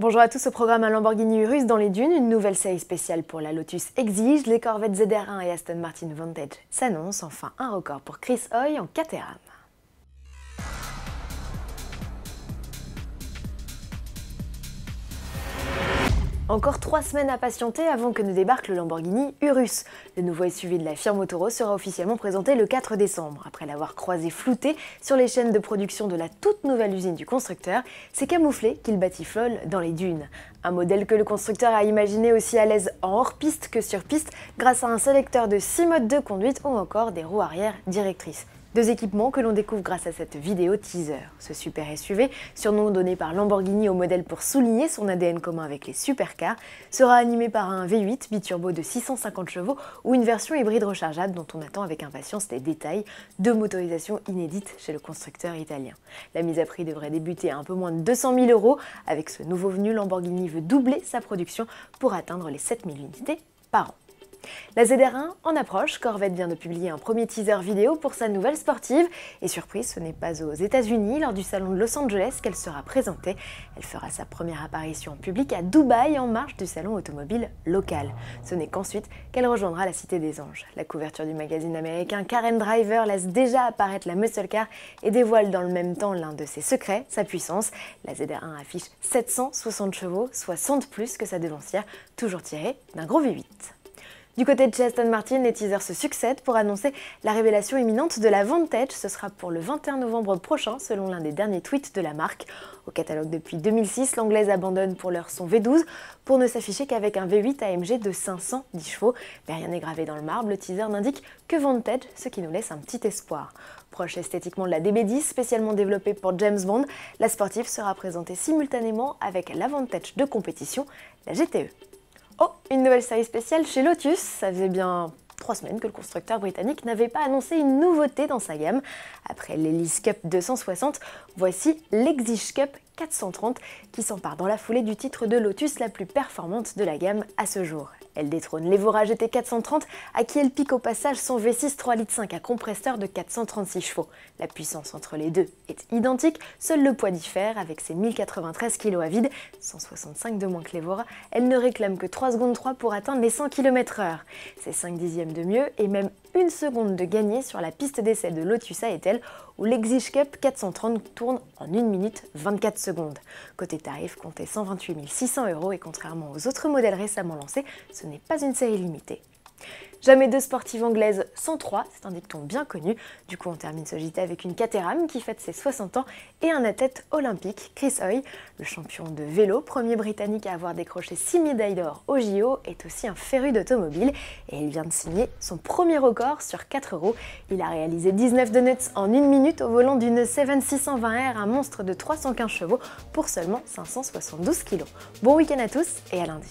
Bonjour à tous au programme à Lamborghini Urus dans les dunes, une nouvelle série spéciale pour la Lotus exige, les Corvettes ZR1 et Aston Martin Vantage s'annoncent, enfin un record pour Chris Hoy en Caterham. Encore trois semaines à patienter avant que ne débarque le Lamborghini Urus. Le nouveau SUV de la firme Autoro sera officiellement présenté le 4 décembre. Après l'avoir croisé flouté sur les chaînes de production de la toute nouvelle usine du constructeur, c'est camouflé qu'il batifole dans les dunes. Un modèle que le constructeur a imaginé aussi à l'aise en hors-piste que sur piste grâce à un sélecteur de six modes de conduite ou encore des roues arrière directrices. Deux équipements que l'on découvre grâce à cette vidéo teaser. Ce super SUV, surnom donné par Lamborghini au modèle pour souligner son ADN commun avec les supercars, sera animé par un V8 biturbo de 650 chevaux ou une version hybride rechargeable dont on attend avec impatience les détails, de motorisation inédite chez le constructeur italien. La mise à prix devrait débuter à un peu moins de 200 000 euros. Avec ce nouveau venu, Lamborghini veut doubler sa production pour atteindre les 7000 unités par an. La ZR1 en approche, Corvette vient de publier un premier teaser vidéo pour sa nouvelle sportive. Et surprise, ce n'est pas aux États-Unis, lors du salon de Los Angeles, qu'elle sera présentée. Elle fera sa première apparition en public à Dubaï en marge du salon automobile local. Ce n'est qu'ensuite qu'elle rejoindra la Cité des Anges. La couverture du magazine américain Karen Driver laisse déjà apparaître la muscle car et dévoile dans le même temps l'un de ses secrets, sa puissance. La ZR1 affiche 760 chevaux, 60 plus que sa devancière, toujours tirée d'un gros V8. Du côté de chez Martin, les teasers se succèdent pour annoncer la révélation imminente de la Vantage. Ce sera pour le 21 novembre prochain, selon l'un des derniers tweets de la marque. Au catalogue depuis 2006, l'anglaise abandonne pour l'heure son V12 pour ne s'afficher qu'avec un V8 AMG de 510 chevaux. Mais rien n'est gravé dans le marbre, le teaser n'indique que Vantage, ce qui nous laisse un petit espoir. Proche esthétiquement de la DB10, spécialement développée pour James Bond, la sportive sera présentée simultanément avec la Vantage de compétition, la GTE. Oh, une nouvelle série spéciale chez Lotus, ça faisait bien trois semaines que le constructeur britannique n'avait pas annoncé une nouveauté dans sa gamme. Après l'Elise Cup 260, voici l'Exige Cup 430 qui s'empare dans la foulée du titre de Lotus la plus performante de la gamme à ce jour. Elle détrône l'Evora GT 430 à qui elle pique au passage son V6 3 litres 5 à compresseur de 436 chevaux. La puissance entre les deux est identique, seul le poids diffère avec ses 1093 kg à vide, 165 de moins que l'Evora, elle ne réclame que 3 secondes 3 pour atteindre les 100 km/h. C'est 5 dixièmes de mieux et même une seconde de gagner sur la piste d'essai de Lotus Aetel où l'Exige Cup 430 tourne en 1 minute 24 secondes. Côté tarif, comptez 128 600 euros et contrairement aux autres modèles récemment lancés, ce n'est pas une série limitée. Jamais deux sportives anglaises sans trois, c'est un dicton bien connu. Du coup, on termine ce JT avec une Caterham qui fête ses 60 ans et un athlète olympique, Chris Hoy, le champion de vélo, premier britannique à avoir décroché 6 médailles d'or au JO, est aussi un féru d'automobile et il vient de signer son premier record sur 4 euros. Il a réalisé 19 donuts en une minute au volant d'une 7620R, un monstre de 315 chevaux pour seulement 572 kg. Bon week-end à tous et à lundi.